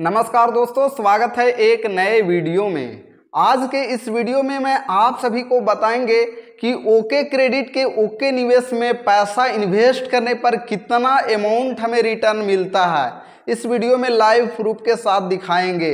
नमस्कार दोस्तों स्वागत है एक नए वीडियो में आज के इस वीडियो में मैं आप सभी को बताएंगे कि ओके क्रेडिट के ओके निवेश में पैसा इन्वेस्ट करने पर कितना अमाउंट हमें रिटर्न मिलता है इस वीडियो में लाइव प्रूफ के साथ दिखाएंगे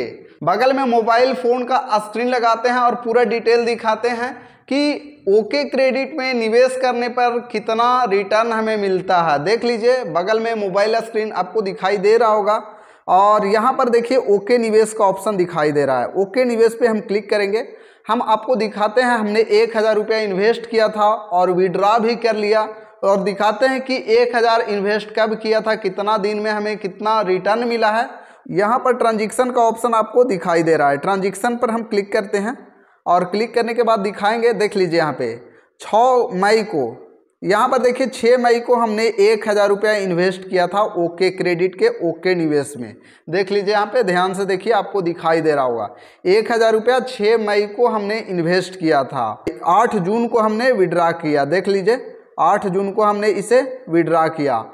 बगल में मोबाइल फ़ोन का स्क्रीन लगाते हैं और पूरा डिटेल दिखाते हैं कि ओके क्रेडिट में निवेश करने पर कितना रिटर्न हमें मिलता है देख लीजिए बगल में मोबाइल स्क्रीन आपको दिखाई दे रहा होगा और यहाँ पर देखिए ओके निवेश का ऑप्शन दिखाई दे रहा है ओके निवेश पे हम क्लिक करेंगे हम आपको दिखाते हैं हमने एक हज़ार रुपया इन्वेस्ट किया था और विड्रा भी कर लिया और दिखाते हैं कि एक हज़ार इन्वेस्ट कब किया था कितना दिन में हमें कितना रिटर्न मिला है यहाँ पर ट्रांजेक्शन का ऑप्शन आपको दिखाई दे रहा है ट्रांजेक्शन पर हम क्लिक करते हैं और क्लिक करने के बाद दिखाएंगे देख लीजिए यहाँ पे छः मई को यहाँ पर देखिए छः मई को हमने एक हज़ार रुपया इन्वेस्ट किया था ओके क्रेडिट के ओके निवेश में देख लीजिए यहाँ पे ध्यान से देखिए आपको दिखाई दे रहा होगा एक हज़ार रुपया छः मई को हमने इन्वेस्ट किया था आठ जून को हमने विड्रा किया देख लीजिए आठ जून को हमने इसे विड्रा किया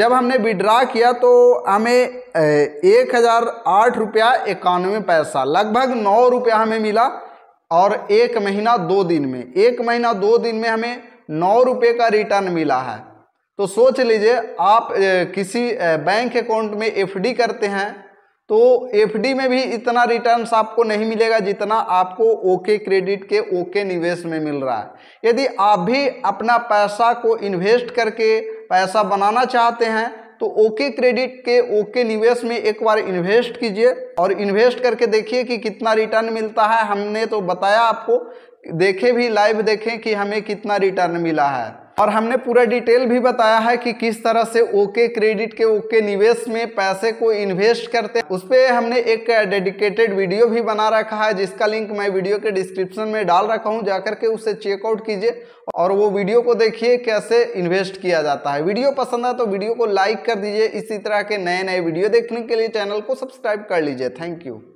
जब हमने विड्रा किया तो हमें एक हज़ार आठ रुपया इक्यानवे पैसा लगभग नौ रुपया हमें मिला और एक महीना दो दिन में एक महीना दो दिन में हमें नौ रुपये का रिटर्न मिला है तो सोच लीजिए आप किसी बैंक अकाउंट में एफडी करते हैं तो एफडी में भी इतना रिटर्न्स आपको नहीं मिलेगा जितना आपको ओके क्रेडिट के ओके निवेश में मिल रहा है यदि आप भी अपना पैसा को इन्वेस्ट करके पैसा बनाना चाहते हैं तो ओके क्रेडिट के ओके निवेश में एक बार इन्वेस्ट कीजिए और इन्वेस्ट करके देखिए कि कितना रिटर्न मिलता है हमने तो बताया आपको देखें भी लाइव देखें कि हमें कितना रिटर्न मिला है और हमने पूरा डिटेल भी बताया है कि किस तरह से ओके क्रेडिट के ओके निवेश में पैसे को इन्वेस्ट करते हैं उस पर हमने एक डेडिकेटेड वीडियो भी बना रखा है जिसका लिंक मैं वीडियो के डिस्क्रिप्शन में डाल रखा हूँ जाकर के उसे चेकआउट कीजिए और वो वीडियो को देखिए कैसे इन्वेस्ट किया जाता है वीडियो पसंद आए तो वीडियो को लाइक कर दीजिए इसी तरह के नए नए वीडियो देखने के लिए चैनल को सब्सक्राइब कर लीजिए थैंक यू